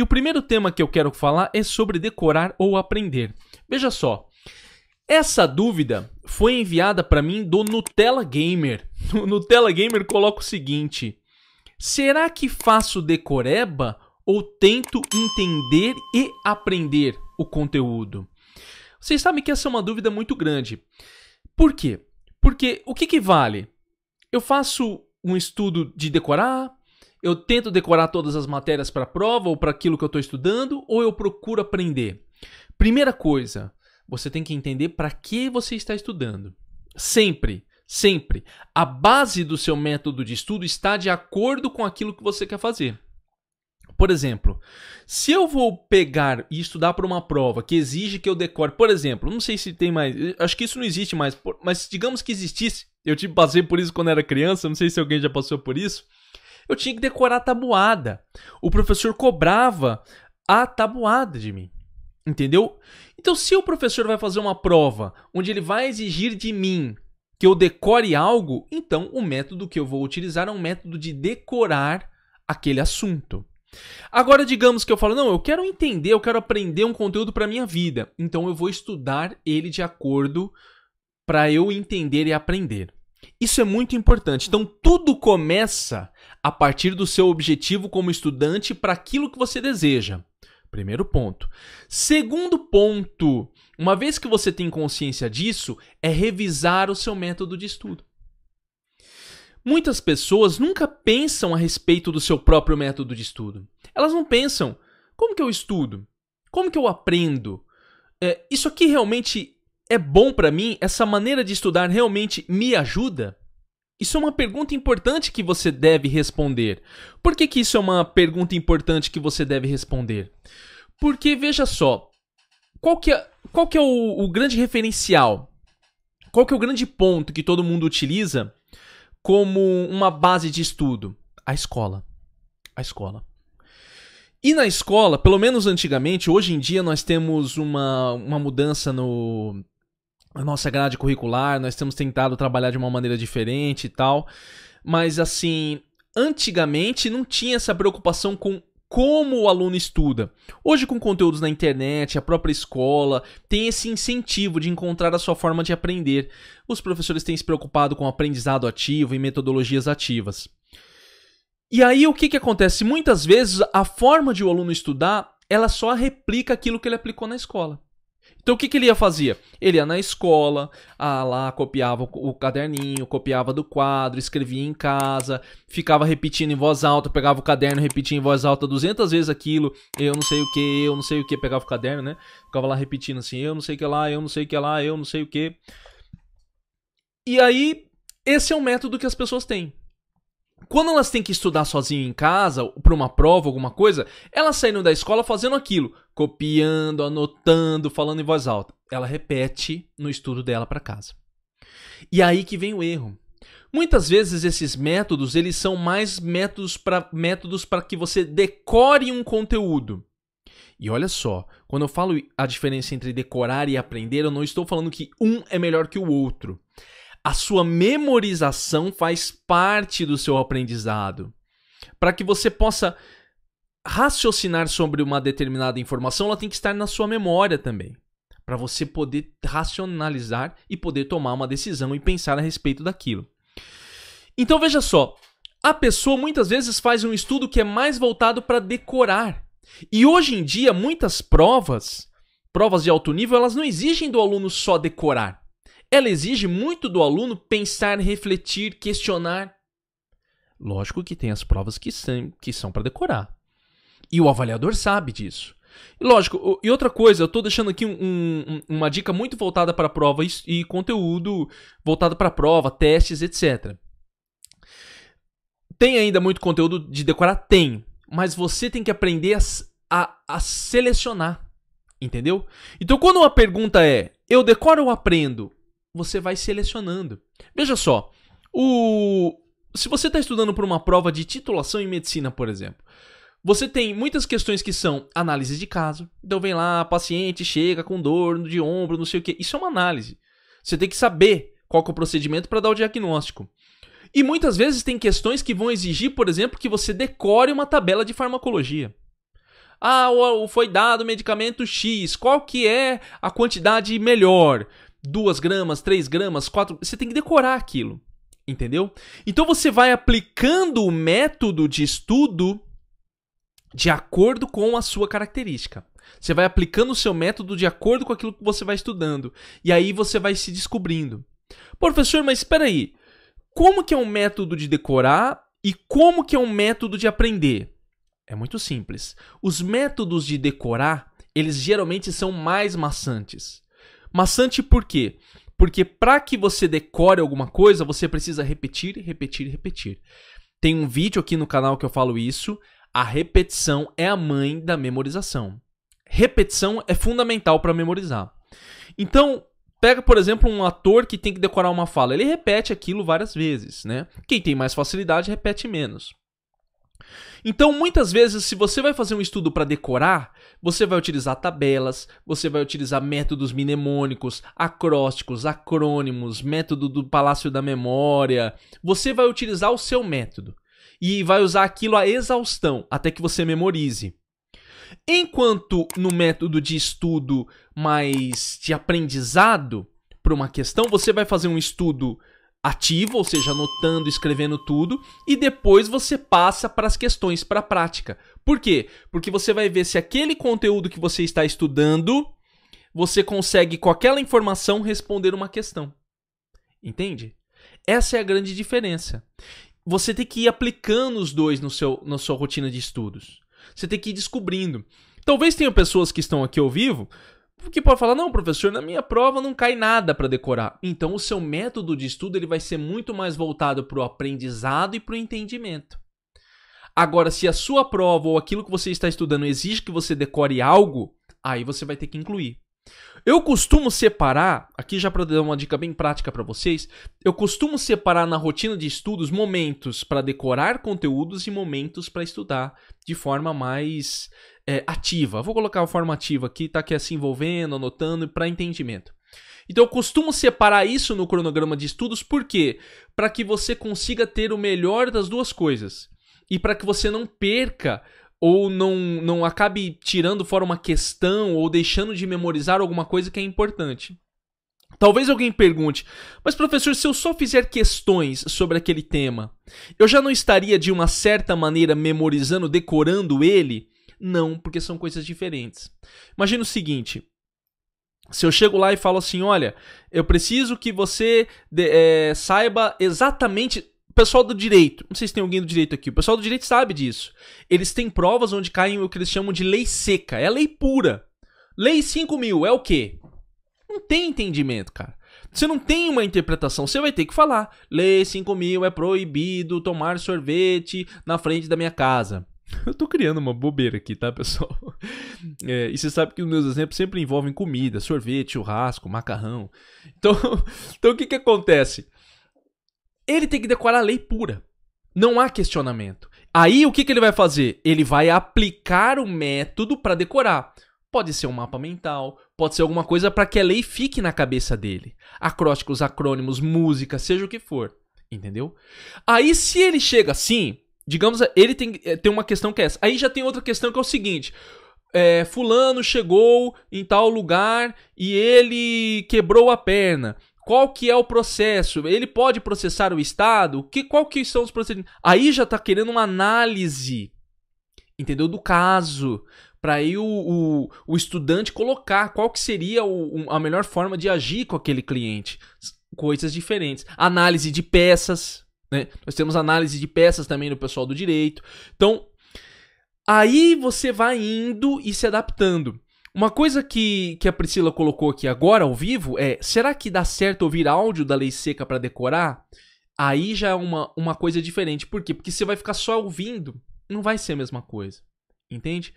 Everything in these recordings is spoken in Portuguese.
E o primeiro tema que eu quero falar é sobre decorar ou aprender. Veja só, essa dúvida foi enviada para mim do Nutella Gamer. O Nutella Gamer coloca o seguinte: será que faço decoreba ou tento entender e aprender o conteúdo? Vocês sabem que essa é uma dúvida muito grande. Por quê? Porque o que, que vale? Eu faço um estudo de decorar, eu tento decorar todas as matérias para a prova ou para aquilo que eu estou estudando, ou eu procuro aprender? Primeira coisa, você tem que entender para que você está estudando. Sempre, sempre, a base do seu método de estudo está de acordo com aquilo que você quer fazer. Por exemplo, se eu vou pegar e estudar para uma prova que exige que eu decore, por exemplo, não sei se tem mais, acho que isso não existe mais, mas digamos que existisse, eu tive passei por isso quando era criança, não sei se alguém já passou por isso eu tinha que decorar a tabuada. O professor cobrava a tabuada de mim. Entendeu? Então, se o professor vai fazer uma prova onde ele vai exigir de mim que eu decore algo, então o método que eu vou utilizar é um método de decorar aquele assunto. Agora, digamos que eu falo, não, eu quero entender, eu quero aprender um conteúdo para minha vida, então eu vou estudar ele de acordo para eu entender e aprender. Isso é muito importante. Então, tudo começa a partir do seu objetivo como estudante para aquilo que você deseja. Primeiro ponto. Segundo ponto, uma vez que você tem consciência disso, é revisar o seu método de estudo. Muitas pessoas nunca pensam a respeito do seu próprio método de estudo. Elas não pensam: como que eu estudo? Como que eu aprendo? É, isso aqui realmente é bom para mim? Essa maneira de estudar realmente me ajuda? Isso é uma pergunta importante que você deve responder. Por que, que isso é uma pergunta importante que você deve responder? Porque, veja só, qual que é, qual que é o, o grande referencial? Qual que é o grande ponto que todo mundo utiliza como uma base de estudo? A escola. A escola. E na escola, pelo menos antigamente, hoje em dia nós temos uma, uma mudança no, a nossa grade curricular, nós temos tentado trabalhar de uma maneira diferente e tal. Mas assim, antigamente não tinha essa preocupação com como o aluno estuda. Hoje, com conteúdos na internet, a própria escola tem esse incentivo de encontrar a sua forma de aprender. Os professores têm se preocupado com aprendizado ativo e metodologias ativas. E aí, o que, que acontece? Muitas vezes, a forma de o aluno estudar, ela só replica aquilo que ele aplicou na escola. Então o que, que ele ia fazia? Ele ia na escola, ah, lá copiava o, o caderninho, copiava do quadro, escrevia em casa, ficava repetindo em voz alta, pegava o caderno, repetia em voz alta 200 vezes aquilo, eu não sei o que, eu não sei o que, pegava o caderno, né? Ficava lá repetindo assim, eu não sei o que lá, eu não sei o que lá, eu não sei o que. E aí, esse é o método que as pessoas têm quando elas têm que estudar sozinho em casa, para uma prova, alguma coisa, elas saíram da escola fazendo aquilo, copiando, anotando, falando em voz alta. Ela repete no estudo dela para casa. E aí que vem o erro. Muitas vezes esses métodos, eles são mais métodos para métodos para que você decore um conteúdo. E olha só, quando eu falo a diferença entre decorar e aprender, eu não estou falando que um é melhor que o outro. A sua memorização faz parte do seu aprendizado. Para que você possa raciocinar sobre uma determinada informação, ela tem que estar na sua memória também, para você poder racionalizar e poder tomar uma decisão e pensar a respeito daquilo. Então veja só, a pessoa muitas vezes faz um estudo que é mais voltado para decorar. E hoje em dia muitas provas, provas de alto nível, elas não exigem do aluno só decorar. Ela exige muito do aluno pensar, refletir, questionar. Lógico que tem as provas que são, que são para decorar. E o avaliador sabe disso. Lógico, e outra coisa, eu estou deixando aqui um, um, uma dica muito voltada para prova e, e conteúdo voltado para prova, testes, etc. Tem ainda muito conteúdo de decorar? Tem. Mas você tem que aprender a, a, a selecionar. Entendeu? Então, quando uma pergunta é eu decoro ou aprendo? você vai selecionando. Veja só, o... se você está estudando para uma prova de titulação em medicina, por exemplo, você tem muitas questões que são análise de caso. Então vem lá, paciente chega com dor de ombro, não sei o que. Isso é uma análise. Você tem que saber qual que é o procedimento para dar o diagnóstico. E muitas vezes tem questões que vão exigir, por exemplo, que você decore uma tabela de farmacologia. Ah, foi dado medicamento X, qual que é a quantidade melhor? 2 gramas, 3 gramas, 4. Você tem que decorar aquilo. Entendeu? Então você vai aplicando o método de estudo de acordo com a sua característica. Você vai aplicando o seu método de acordo com aquilo que você vai estudando. E aí você vai se descobrindo. Professor, mas espera aí. Como que é um método de decorar e como que é um método de aprender? É muito simples. Os métodos de decorar, eles geralmente são mais maçantes. Maçante por quê? Porque para que você decore alguma coisa, você precisa repetir, repetir, repetir. Tem um vídeo aqui no canal que eu falo isso. A repetição é a mãe da memorização. Repetição é fundamental para memorizar. Então, pega, por exemplo, um ator que tem que decorar uma fala. Ele repete aquilo várias vezes, né? Quem tem mais facilidade repete menos. Então, muitas vezes, se você vai fazer um estudo para decorar, você vai utilizar tabelas, você vai utilizar métodos mnemônicos, acrósticos, acrônimos, método do Palácio da Memória. Você vai utilizar o seu método e vai usar aquilo à exaustão até que você memorize. Enquanto no método de estudo mais de aprendizado para uma questão, você vai fazer um estudo ativo, ou seja, anotando, escrevendo tudo, e depois você passa para as questões para a prática. Por quê? Porque você vai ver se aquele conteúdo que você está estudando, você consegue com aquela informação responder uma questão. Entende? Essa é a grande diferença. Você tem que ir aplicando os dois no seu, na sua rotina de estudos. Você tem que ir descobrindo. Talvez tenha pessoas que estão aqui ao vivo que pode falar, não, professor, na minha prova não cai nada para decorar. Então, o seu método de estudo ele vai ser muito mais voltado para o aprendizado e para o entendimento. Agora, se a sua prova ou aquilo que você está estudando exige que você decore algo, aí você vai ter que incluir. Eu costumo separar, aqui já para dar uma dica bem prática para vocês, eu costumo separar na rotina de estudos momentos para decorar conteúdos e momentos para estudar de forma mais é, ativa. Vou colocar a forma ativa aqui, tá? aqui é se envolvendo, anotando para entendimento. Então eu costumo separar isso no cronograma de estudos, por quê? Para que você consiga ter o melhor das duas coisas e para que você não perca ou não, não acabe tirando fora uma questão ou deixando de memorizar alguma coisa que é importante. Talvez alguém pergunte, mas professor, se eu só fizer questões sobre aquele tema, eu já não estaria de uma certa maneira memorizando, decorando ele? Não, porque são coisas diferentes. Imagina o seguinte: se eu chego lá e falo assim, olha, eu preciso que você de, é, saiba exatamente pessoal do direito, não sei se tem alguém do direito aqui, o pessoal do direito sabe disso. Eles têm provas onde caem o que eles chamam de lei seca, é a lei pura. Lei 5 mil é o quê? Não tem entendimento, cara. Você não tem uma interpretação, você vai ter que falar. Lei 5 mil é proibido tomar sorvete na frente da minha casa. Eu tô criando uma bobeira aqui, tá, pessoal? É, e você sabe que os meus exemplos sempre envolvem comida, sorvete, churrasco, macarrão. Então, então o que que acontece? Ele tem que decorar a lei pura. Não há questionamento. Aí o que, que ele vai fazer? Ele vai aplicar o método para decorar. Pode ser um mapa mental, pode ser alguma coisa para que a lei fique na cabeça dele. Acrósticos, acrônimos, música, seja o que for. Entendeu? Aí se ele chega assim, digamos, ele tem, eh, tem uma questão que é essa. Aí já tem outra questão que é o seguinte. É, fulano chegou em tal lugar e ele quebrou a perna qual que é o processo? Ele pode processar o Estado? Que, qual que são os procedimentos? Aí já está querendo uma análise, entendeu? Do caso, para aí o, o, o, estudante colocar qual que seria o, a melhor forma de agir com aquele cliente. Coisas diferentes. Análise de peças, né? Nós temos análise de peças também no pessoal do direito. Então, aí você vai indo e se adaptando. Uma coisa que, que a Priscila colocou aqui agora ao vivo é: será que dá certo ouvir áudio da lei seca para decorar? Aí já é uma, uma coisa diferente. Por quê? Porque você vai ficar só ouvindo, não vai ser a mesma coisa. Entende?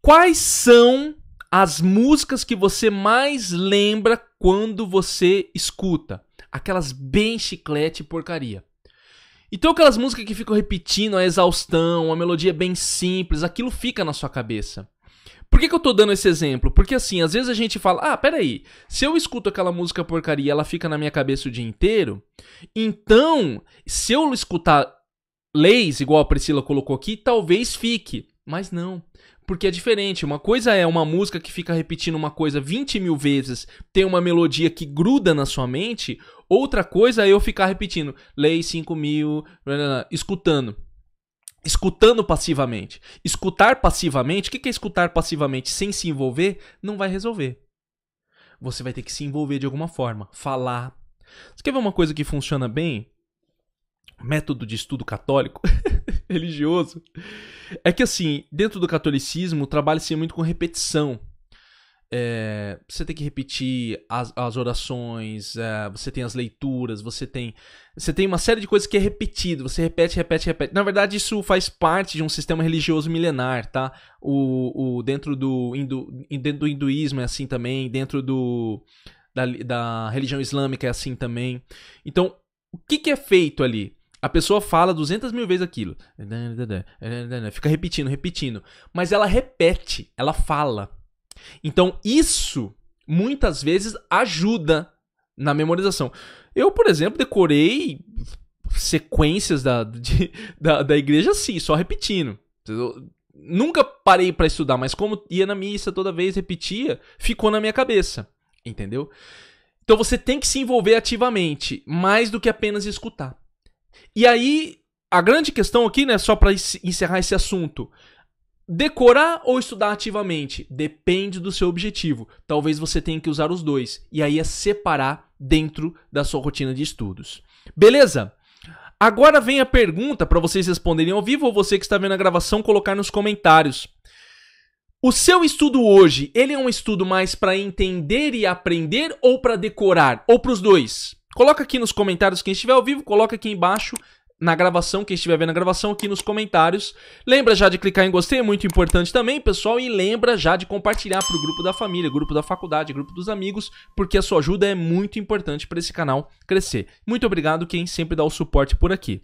Quais são as músicas que você mais lembra quando você escuta? Aquelas bem chiclete e porcaria. Então aquelas músicas que ficam repetindo a exaustão, a melodia bem simples, aquilo fica na sua cabeça. Por que, que eu tô dando esse exemplo? Porque assim, às vezes a gente fala, ah, peraí, se eu escuto aquela música porcaria ela fica na minha cabeça o dia inteiro, então, se eu escutar leis, igual a Priscila colocou aqui, talvez fique. Mas não, porque é diferente. Uma coisa é uma música que fica repetindo uma coisa 20 mil vezes, tem uma melodia que gruda na sua mente. Outra coisa é eu ficar repetindo, lei 5 mil, escutando escutando passivamente. Escutar passivamente, o que é escutar passivamente sem se envolver? Não vai resolver. Você vai ter que se envolver de alguma forma, falar. Você quer ver uma coisa que funciona bem? Método de estudo católico, religioso. É que assim, dentro do catolicismo, o trabalho se é muito com repetição. É, você tem que repetir as, as orações, é, você tem as leituras, você tem. Você tem uma série de coisas que é repetido, você repete, repete, repete. Na verdade, isso faz parte de um sistema religioso milenar, tá? O, o, dentro, do hindu, dentro do hinduísmo é assim também, dentro do, da, da religião islâmica é assim também. Então, o que, que é feito ali? A pessoa fala 200 mil vezes aquilo. Fica repetindo, repetindo. Mas ela repete, ela fala. Então, isso muitas vezes ajuda na memorização. Eu, por exemplo, decorei sequências da, de, da, da igreja assim, só repetindo. Eu nunca parei para estudar, mas como ia na missa toda vez, repetia, ficou na minha cabeça. Entendeu? Então você tem que se envolver ativamente, mais do que apenas escutar. E aí, a grande questão aqui, né, só para encerrar esse assunto, Decorar ou estudar ativamente? Depende do seu objetivo. Talvez você tenha que usar os dois. E aí é separar dentro da sua rotina de estudos. Beleza? Agora vem a pergunta para vocês responderem ao vivo ou você que está vendo a gravação colocar nos comentários. O seu estudo hoje, ele é um estudo mais para entender e aprender ou para decorar? Ou para os dois? Coloca aqui nos comentários quem estiver ao vivo, coloca aqui embaixo na gravação, quem estiver vendo a gravação aqui nos comentários. Lembra já de clicar em gostei, é muito importante também, pessoal, e lembra já de compartilhar para o grupo da família, grupo da faculdade, grupo dos amigos, porque a sua ajuda é muito importante para esse canal crescer. Muito obrigado quem sempre dá o suporte por aqui.